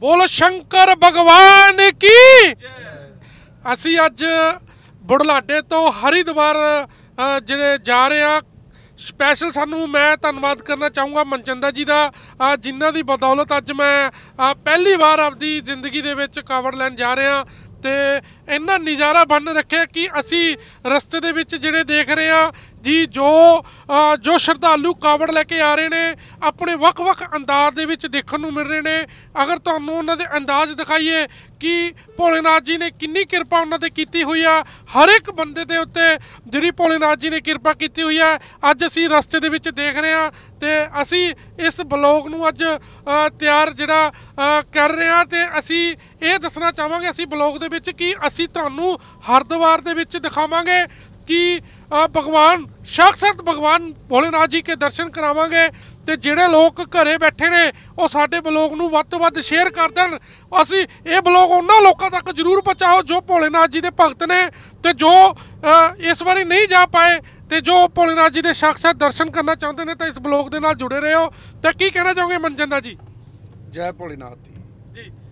ਬੋਲ ਸ਼ੰਕਰ ਭਗਵਾਨ ਕੀ ਅਸੀਂ ਅੱਜ ਬੁੜਲਾਡੇ ਤੋਂ ਹਰੀਦਵਾਰ ਜਿਹੜੇ ਜਾ ਰਹੇ ਆ ਸਪੈਸ਼ਲ ਸਾਨੂੰ ਮੈਂ ਧੰਨਵਾਦ ਕਰਨਾ ਚਾਹੂੰਗਾ ਮਨਚੰਦਾ ਜੀ ਦਾ ਜਿਨ੍ਹਾਂ ਦੀ ਬਦੌਲਤ ਅੱਜ ਮੈਂ ਪਹਿਲੀ ਵਾਰ ਆਪਦੀ ਜ਼ਿੰਦਗੀ ਦੇ ਵਿੱਚ ਕਵਰ ਲੈਣ ਜਾ ਰਿਹਾ ਤੇ ਇੰਨਾ ਨਜ਼ਾਰਾ ਬਣ ਰੱਖਿਆ ਕਿ ਅਸੀਂ ਰਸਤੇ ਦੇ ਵਿੱਚ ਜਿਹੜੇ ਦੇਖ ਰਹੇ ਆ ਜੀ ਜੋ ਜੋ ਸ਼ਰਧਾਲੂ ਕਾਵੜ ਲੈ ਕੇ ਆ ਰਹੇ ਨੇ ਆਪਣੇ ਵੱਖ-ਵੱਖ ਅੰਦਾਜ਼ ਦੇ ਵਿੱਚ ਦੇਖਣ ਨੂੰ ਮਿਲ ਰਹੇ ਨੇ ਅਗਰ ਤੁਹਾਨੂੰ ਉਹਨਾਂ ਦੇ ਅੰਦਾਜ਼ ਦਿਖਾਈਏ ਕਿ ਭੋਲੇਨਾਥ ਜੀ ਨੇ ਕਿੰਨੀ ਕਿਰਪਾ ਉਹਨਾਂ ਤੇ ਕੀਤੀ ਹੋਈ ਆ ਹਰ ਇੱਕ ਬੰਦੇ ਦੇ ਉੱਤੇ ਜਿਹੜੀ ਭੋਲੇਨਾਥ ਜੀ ਨੇ ਕਿਰਪਾ ਕੀਤੀ ਹੋਈ ਆ ਅੱਜ ਅਸੀਂ ਰਸਤੇ ਦੇ ਵਿੱਚ ਦੇਖ ਰਹੇ ਆ ਤੇ ਅਸੀਂ ਇਸ ਬਲੌਗ ਨੂੰ ਅੱਜ ਤਿਆਰ ਜਿਹੜਾ ਕਰ ਰਹੇ ਆ ਤੇ ਅਸੀਂ ਇਹ ਦੱਸਣਾ ਚਾਹਾਂਗੇ ਅਸੀਂ ਬਲੌਗ ਦੇ ਦੇ ਵਿੱਚ ਕਿ ਅਸੀਂ ਤੁਹਾਨੂੰ ਹਰਦਵਾਰ ਦੇ ਵਿੱਚ ਦਿਖਾਵਾਂਗੇ ਕਿ ਭਗਵਾਨ ਸ਼ਖਸਤ ਭਗਵਾਨ ਭੋਲੇਨਾਥ ਜੀ ਕੇ ਦਰਸ਼ਨ ਕਰਾਵਾਂਗੇ ਤੇ ਜਿਹੜੇ ਲੋਕ ਘਰੇ ਬੈਠੇ ਨੇ ਉਹ ਸਾਡੇ ਬਲੌਗ ਨੂੰ ਵੱਧ ਤੋਂ ਵੱਧ ਸ਼ੇਅਰ ਕਰ ਦੇਣ ਅਸੀਂ ਇਹ ਬਲੌਗ ਉਹਨਾਂ ਲੋਕਾਂ ਤੱਕ ਜ਼ਰੂਰ ਪਹੁੰਚਾਓ ਜੋ ਭੋਲੇਨਾਥ ਜੀ ਦੇ ਭਗਤ ਨੇ ਤੇ ਜੋ ਇਸ ਵਾਰੀ ਨਹੀਂ ਜਾ ਪਾਏ ਤੇ ਜੋ ਭੋਲੇਨਾਥ ਜੀ ਦੇ ਸ਼ਖਸਤ ਦਰਸ਼ਨ ਕਰਨਾ ਚਾਹੁੰਦੇ ਨੇ ਤਾਂ ਇਸ ਬਲੌਗ ਦੇ ਨਾਲ ਜੁੜੇ ਰਹੋ ਤੇ ਕੀ ਕਹਿਣਾ ਚਾਹੋਗੇ ਮਨਜੰਦਾ ਜੀ ਜੈ ਭੋਲੇਨਾਥ ਜੀ